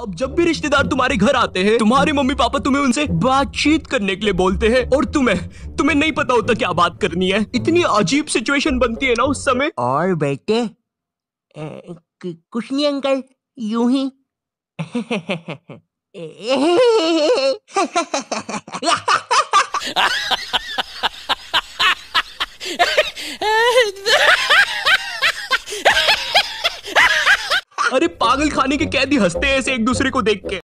अब जब भी रिश्तेदार तुम्हारे घर आते हैं तुम्हारे मम्मी पापा तुम्हें उनसे बातचीत करने के लिए बोलते हैं और तुम्हें तुम्हें नहीं पता होता क्या बात करनी है इतनी अजीब सिचुएशन बनती है ना उस समय और बेटे कुछ नहीं अंकल यू ही अरे पागल खाने के कैदी हंसते हैं ऐसे एक दूसरे को देख के